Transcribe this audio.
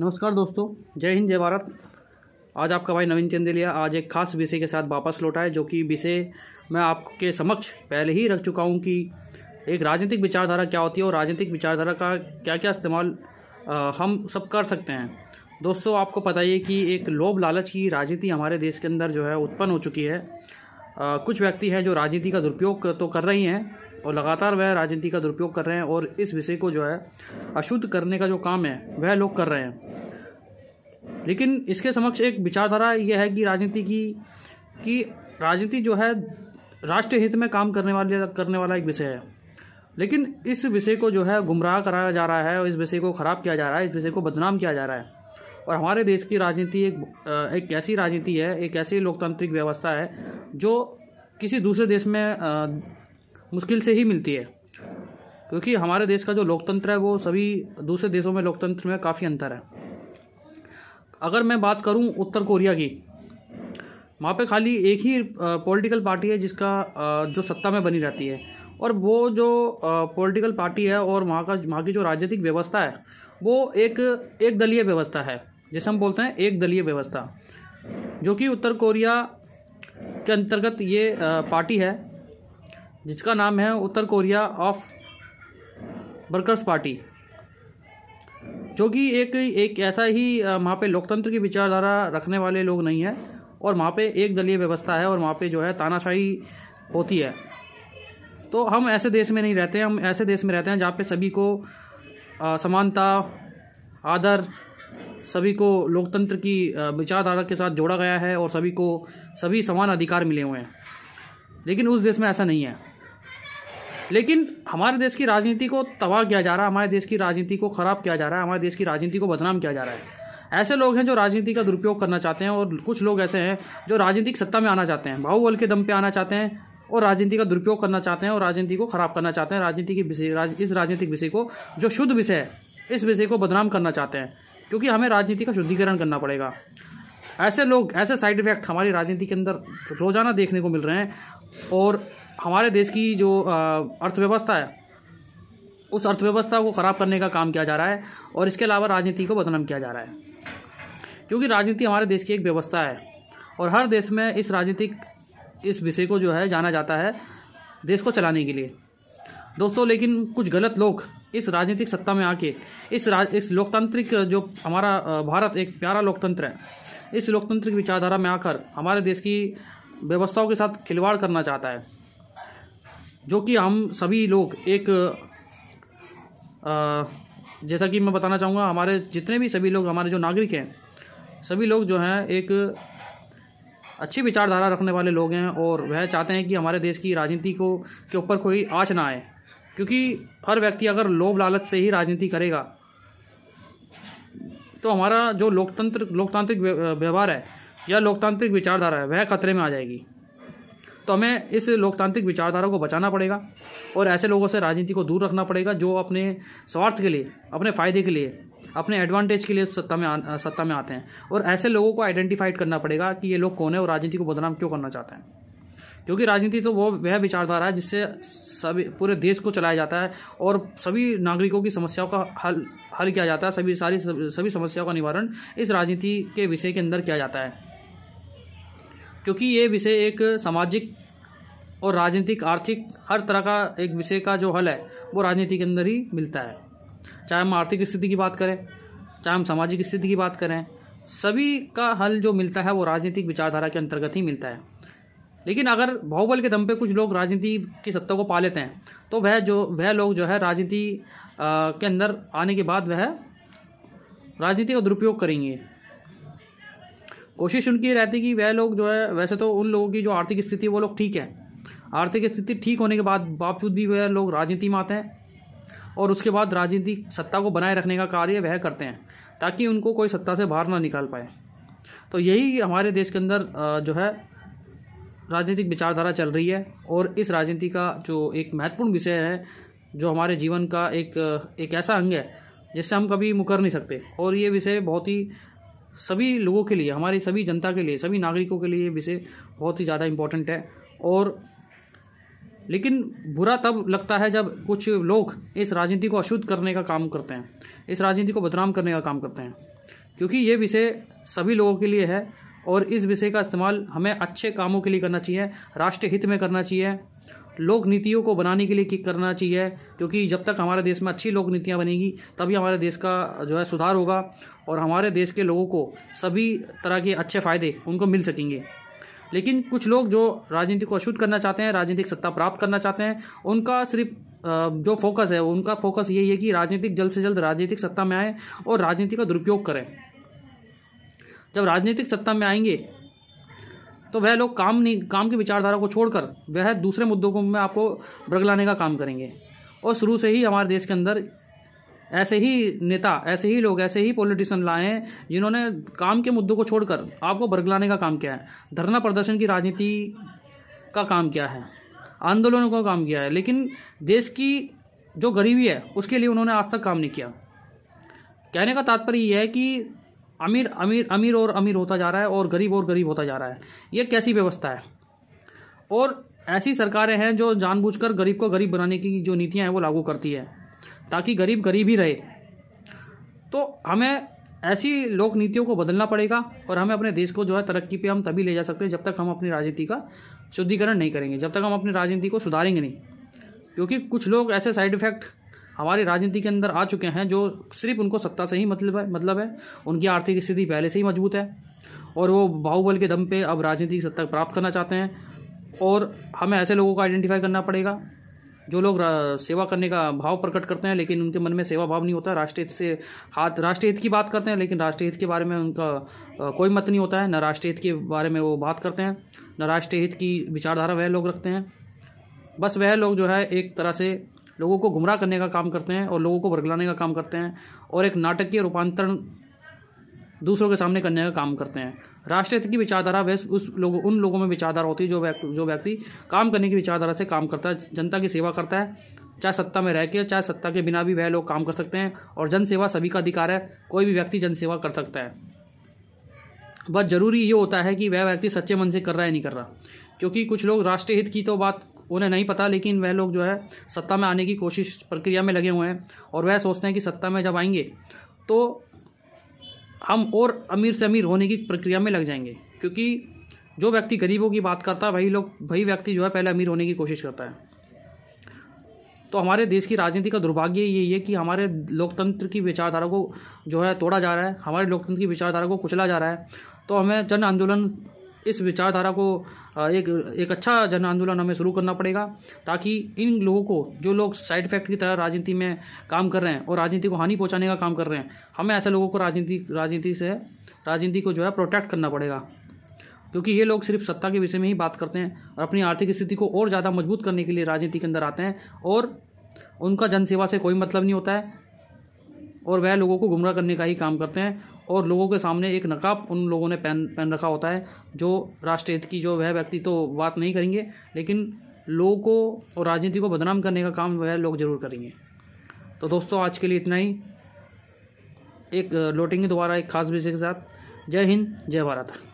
नमस्कार दोस्तों जय हिंद जय भारत आज आपका भाई नवीन चंदेलिया आज एक खास विषय के साथ वापस लौटा है जो कि विषय मैं आपके समक्ष पहले ही रख चुका हूँ कि एक राजनीतिक विचारधारा क्या होती है और राजनीतिक विचारधारा का क्या क्या इस्तेमाल हम सब कर सकते हैं दोस्तों आपको पता ही है कि एक लोभ लालच की राजनीति हमारे देश के अंदर जो है उत्पन्न हो चुकी है आ, कुछ व्यक्ति हैं जो राजनीति का दुरुपयोग तो कर रही हैं और लगातार वह राजनीति का दुरुपयोग कर रहे हैं और इस विषय को जो है अशुद्ध करने का जो काम है वह लोग कर रहे हैं लेकिन इसके समक्ष एक विचारधारा यह है कि राजनीति की कि राजनीति जो है राष्ट्र हित में काम करने वाले करने वाला एक विषय है लेकिन इस विषय को जो है गुमराह कराया जा रहा है और इस विषय को ख़राब किया जा रहा है इस विषय को बदनाम किया जा रहा है और हमारे देश की राजनीति एक एक ऐसी राजनीति है एक ऐसी लोकतांत्रिक व्यवस्था है जो किसी दूसरे देश में मुश्किल से ही मिलती है क्योंकि हमारे देश का जो लोकतंत्र है वो सभी दूसरे देशों में लोकतंत्र में काफ़ी अंतर है अगर मैं बात करूं उत्तर कोरिया की वहाँ पे खाली एक ही पॉलिटिकल पार्टी है जिसका जो सत्ता में बनी रहती है और वो जो पॉलिटिकल पार्टी है और वहाँ का वहाँ की जो राजनीतिक व्यवस्था है वो एक एक दलीय व्यवस्था है जैसे हम बोलते हैं एक दलीय व्यवस्था जो कि उत्तर कोरिया के अंतर्गत ये पार्टी है जिसका नाम है उत्तर कोरिया ऑफ वर्कर्स पार्टी जो कि एक एक ऐसा ही वहाँ पे लोकतंत्र की विचारधारा रखने वाले लोग नहीं हैं और वहाँ पे एक दलीय व्यवस्था है और वहाँ पे जो है तानाशाही होती है तो हम ऐसे देश में नहीं रहते हम ऐसे देश में रहते हैं जहाँ पे सभी को समानता आदर सभी को लोकतंत्र की विचारधारा के साथ जोड़ा गया है और सभी को सभी समान अधिकार मिले हुए हैं लेकिन उस देश में ऐसा नहीं है लेकिन हमारे देश की राजनीति को तबाह किया जा रहा है हमारे देश की राजनीति को ख़राब किया जा रहा है हमारे देश की राजनीति को बदनाम किया जा रहा है ऐसे लोग हैं जो राजनीति का दुरुपयोग करना चाहते हैं और कुछ लोग ऐसे हैं जो राजनीतिक सत्ता में आना चाहते हैं बाहुबल के दम पे आना चाहते हैं और राजनीति का दुरुपयोग करना चाहते हैं और राजनीति को ख़राब करना चाहते हैं राजनीति की विषय राज, इस राजनीतिक विषय को जो शुद्ध विषय है इस विषय को बदनाम करना चाहते हैं क्योंकि हमें राजनीति का शुद्धिकरण करना पड़ेगा ऐसे लोग ऐसे साइड इफेक्ट हमारी राजनीति के अंदर रोज़ाना देखने को मिल रहे हैं और हमारे देश की जो अर्थव्यवस्था है उस अर्थव्यवस्था को ख़राब करने का काम किया जा रहा है और इसके अलावा राजनीति को बदनाम किया जा रहा है क्योंकि राजनीति हमारे देश की एक व्यवस्था है और हर देश में इस राजनीतिक इस विषय को जो है जाना जाता है देश को चलाने के लिए दोस्तों लेकिन कुछ गलत लोग इस राजनीतिक सत्ता में आके इस राज इस लोकतांत्रिक जो हमारा भारत एक प्यारा लोकतंत्र है इस लोकतांत्रिक विचारधारा में आकर हमारे देश की व्यवस्थाओं के साथ खिलवाड़ करना चाहता है जो कि हम सभी लोग एक जैसा कि मैं बताना चाहूँगा हमारे जितने भी सभी लोग हमारे जो नागरिक हैं सभी लोग जो हैं एक अच्छी विचारधारा रखने वाले लोग हैं और वह चाहते हैं कि हमारे देश की राजनीति को के ऊपर कोई आँच ना आए क्योंकि हर व्यक्ति अगर लोभ लालच से ही राजनीति करेगा तो हमारा जो लोकतंत्र लोकतांत्रिक व्यवहार है या लोकतांत्रिक विचारधारा है वह खतरे में आ जाएगी तो हमें इस लोकतांत्रिक विचारधारा को बचाना पड़ेगा और ऐसे लोगों से राजनीति को दूर रखना पड़ेगा जो अपने स्वार्थ के लिए अपने फ़ायदे के लिए अपने एडवांटेज के लिए सत्ता में आ, सत्ता में आते हैं और ऐसे लोगों को आइडेंटिफाइड करना पड़ेगा कि ये लोग कौन है और राजनीति को बदनाम क्यों करना चाहते हैं क्योंकि राजनीति तो वो वह विचारधारा है जिससे सभी पूरे देश को चलाया जाता है और सभी नागरिकों की समस्याओं का हल हल किया जाता है सभी सारी सभी समस्याओं का निवारण इस राजनीति के विषय के अंदर किया जाता है क्योंकि ये विषय एक सामाजिक और राजनीतिक आर्थिक हर तरह का एक विषय का जो हल है वो राजनीति के अंदर ही मिलता है चाहे हम आर्थिक स्थिति की बात करें चाहे हम सामाजिक स्थिति की बात करें सभी का हल जो मिलता है वो राजनीतिक विचारधारा के अंतर्गत ही मिलता है लेकिन अगर बाहुबल के दम पे कुछ लोग राजनीति की सत्ता को पा लेते हैं तो वह जो वह लोग जो है राजनीति के अंदर आने के बाद वह राजनीति का दुरुपयोग करेंगे कोशिश उनकी रहती कि वह लोग जो है वैसे तो उन लोगों की जो आर्थिक स्थिति वो लोग ठीक है आर्थिक स्थिति ठीक होने के बाद बावजूद भी वह लोग राजनीति में आते हैं और उसके बाद राजनीतिक सत्ता को बनाए रखने का कार्य वह करते हैं ताकि उनको कोई सत्ता से बाहर ना निकाल पाए तो यही हमारे देश के अंदर जो है राजनीतिक विचारधारा चल रही है और इस राजनीति का जो एक महत्वपूर्ण विषय है जो हमारे जीवन का एक एक ऐसा अंग है जिससे हम कभी मुकर नहीं सकते और ये विषय बहुत ही सभी लोगों के लिए हमारी सभी जनता के लिए सभी नागरिकों के लिए विषय बहुत ही ज़्यादा इम्पोर्टेंट है और लेकिन बुरा तब लगता है जब कुछ लोग इस राजनीति को अशुद्ध करने का काम करते हैं इस राजनीति को बदनाम करने का काम करते हैं क्योंकि ये विषय सभी लोगों के लिए है और इस विषय का इस्तेमाल हमें अच्छे कामों के लिए करना चाहिए राष्ट्र हित में करना चाहिए लोक नीतियों को बनाने के लिए किक करना चाहिए क्योंकि जब तक हमारे देश में अच्छी लोक नीतियाँ बनेगी तभी हमारे देश का जो है सुधार होगा और हमारे देश के लोगों को सभी तरह के अच्छे फ़ायदे उनको मिल सकेंगे लेकिन कुछ लोग जो राजनीति को अशुद्ध करना चाहते हैं राजनीतिक सत्ता प्राप्त करना चाहते हैं उनका सिर्फ जो फोकस है उनका फोकस यही है कि राजनीतिक जल्द से जल्द राजनीतिक सत्ता में आए और राजनीति का दुरुपयोग करें जब राजनीतिक सत्ता में आएंगे तो वह लोग काम नहीं काम की विचारधारा को छोड़कर वह दूसरे मुद्दों को में आपको बरगलाने का काम करेंगे और शुरू से ही हमारे देश के अंदर ऐसे ही नेता ऐसे ही लोग ऐसे ही पॉलिटिशियन लाए हैं जिन्होंने काम के मुद्दों को छोड़कर आपको बरगलाने का काम किया है धरना प्रदर्शन की राजनीति का काम किया है आंदोलनों का काम किया है लेकिन देश की जो गरीबी है उसके लिए उन्होंने आज तक काम नहीं किया कहने का तात्पर्य यह है कि अमीर अमीर अमीर और अमीर होता जा रहा है और गरीब और गरीब होता जा रहा है ये कैसी व्यवस्था है और ऐसी सरकारें हैं जो जानबूझकर गरीब को गरीब बनाने की जो नीतियाँ हैं वो लागू करती है ताकि गरीब गरीब ही रहे तो हमें ऐसी लोक नीतियों को बदलना पड़ेगा और हमें अपने देश को जो है तरक्की पे हम तभी ले जा सकते हैं जब तक हम अपनी राजनीति का शुद्धिकरण नहीं करेंगे जब तक हम अपनी राजनीति को सुधारेंगे नहीं क्योंकि कुछ लोग ऐसे साइड इफ़ेक्ट हमारे राजनीति के अंदर आ चुके हैं जो सिर्फ उनको सत्ता से ही मतलब है मतलब है उनकी आर्थिक स्थिति पहले से ही मजबूत है और वो बाहुबल के दम पे अब राजनीति की सत्ता प्राप्त करना चाहते हैं और हमें ऐसे लोगों को आइडेंटिफाई करना पड़ेगा जो लोग सेवा करने का भाव प्रकट करते हैं लेकिन उनके मन में सेवा भाव नहीं होता राष्ट्रीय हित से हाथ राष्ट्रीय हित की बात करते हैं लेकिन राष्ट्रीय हित के बारे में उनका कोई मत नहीं होता है न राष्ट्रीय हित के बारे में वो बात करते हैं न राष्ट्रीय हित की विचारधारा वह लोग रखते हैं बस वह लोग जो है एक तरह से लोगों को गुमराह करने का काम करते हैं और लोगों को भरगलाने का काम करते हैं और एक नाटकीय रूपांतरण दूसरों के सामने करने का काम करते हैं राष्ट्रहित की विचारधारा वैसे उस लोगों उन लोगों में विचारधारा होती है जो व्यक्ति जो व्यक्ति काम करने की विचारधारा से काम करता है जनता की सेवा करता है चाहे सत्ता में रह के चाहे सत्ता के बिना भी वह लोग काम कर सकते हैं और जनसेवा सभी का अधिकार है कोई भी व्यक्ति जनसेवा कर सकता है बस ज़रूरी ये होता है कि वह व्यक्ति सच्चे मन से कर रहा है नहीं कर रहा क्योंकि कुछ लोग राष्ट्रीय हित की तो बात उन्हें नहीं पता लेकिन वह लोग जो है सत्ता में आने की कोशिश प्रक्रिया में लगे हुए हैं और वह सोचते हैं कि सत्ता में जब आएंगे तो हम और अमीर से अमीर होने की प्रक्रिया में लग जाएंगे क्योंकि जो व्यक्ति गरीबों की बात करता है वही लोग वही व्यक्ति जो है पहले अमीर होने की कोशिश करता है तो हमारे देश की राजनीति का दुर्भाग्य यही है कि हमारे लोकतंत्र की विचारधारा को जो है तोड़ा जा रहा है हमारे लोकतंत्र की विचारधारा को कुचला जा रहा है तो हमें जन आंदोलन इस विचारधारा को एक एक अच्छा जन आंदोलन हमें शुरू करना पड़ेगा ताकि इन लोगों को जो लोग साइड इफेक्ट की तरह राजनीति में काम कर रहे हैं और राजनीति को हानि पहुंचाने का काम कर रहे हैं हमें ऐसे लोगों को राजनीति राजनीति से राजनीति को जो है प्रोटेक्ट करना पड़ेगा क्योंकि ये लोग सिर्फ सत्ता के विषय में ही बात करते हैं और अपनी आर्थिक स्थिति को और ज़्यादा मजबूत करने के लिए राजनीति के अंदर आते हैं और उनका जनसेवा से कोई मतलब नहीं होता है और वह लोगों को गुमराह करने का ही काम करते हैं और लोगों के सामने एक नकाब उन लोगों ने पहन पहन रखा होता है जो राष्ट्रीय हित की जो वह व्यक्ति तो बात नहीं करेंगे लेकिन लोगों को और राजनीति को बदनाम करने का काम वह लोग जरूर करेंगे तो दोस्तों आज के लिए इतना ही एक लौटेंगे दोबारा एक खास विषय के साथ जय हिंद जय भारत